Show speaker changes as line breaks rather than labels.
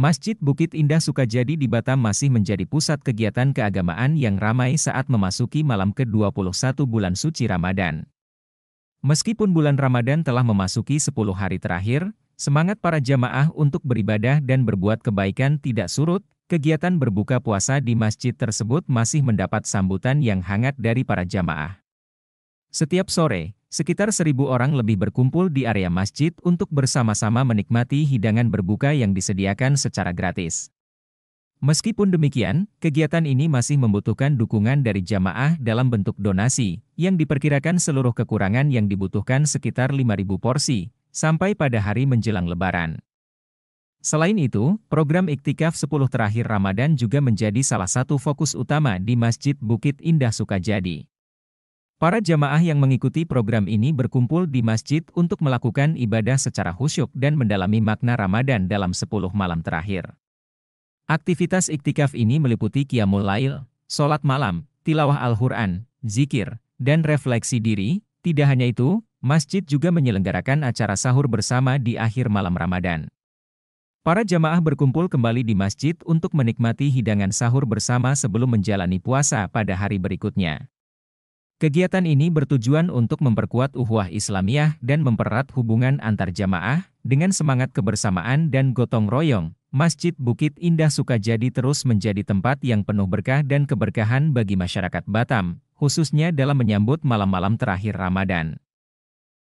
Masjid Bukit Indah Sukajadi di Batam masih menjadi pusat kegiatan keagamaan yang ramai saat memasuki malam ke-21 bulan suci Ramadan. Meskipun bulan Ramadan telah memasuki 10 hari terakhir, semangat para jamaah untuk beribadah dan berbuat kebaikan tidak surut, kegiatan berbuka puasa di masjid tersebut masih mendapat sambutan yang hangat dari para jamaah. Setiap sore, Sekitar seribu orang lebih berkumpul di area masjid untuk bersama-sama menikmati hidangan berbuka yang disediakan secara gratis. Meskipun demikian, kegiatan ini masih membutuhkan dukungan dari jamaah dalam bentuk donasi, yang diperkirakan seluruh kekurangan yang dibutuhkan sekitar 5.000 porsi, sampai pada hari menjelang lebaran. Selain itu, program Iktikaf 10 terakhir Ramadan juga menjadi salah satu fokus utama di Masjid Bukit Indah Sukajadi. Para jamaah yang mengikuti program ini berkumpul di masjid untuk melakukan ibadah secara khusyuk dan mendalami makna Ramadan dalam 10 malam terakhir. Aktivitas iktikaf ini meliputi qiyamul lail, sholat malam, tilawah Al-Quran, zikir, dan refleksi diri. Tidak hanya itu, masjid juga menyelenggarakan acara sahur bersama di akhir malam Ramadan. Para jamaah berkumpul kembali di masjid untuk menikmati hidangan sahur bersama sebelum menjalani puasa pada hari berikutnya. Kegiatan ini bertujuan untuk memperkuat uhuah Islamiyah dan mempererat hubungan antar jamaah dengan semangat kebersamaan dan gotong royong. Masjid Bukit Indah Sukajadi terus menjadi tempat yang penuh berkah dan keberkahan bagi masyarakat Batam, khususnya dalam menyambut malam-malam terakhir Ramadan.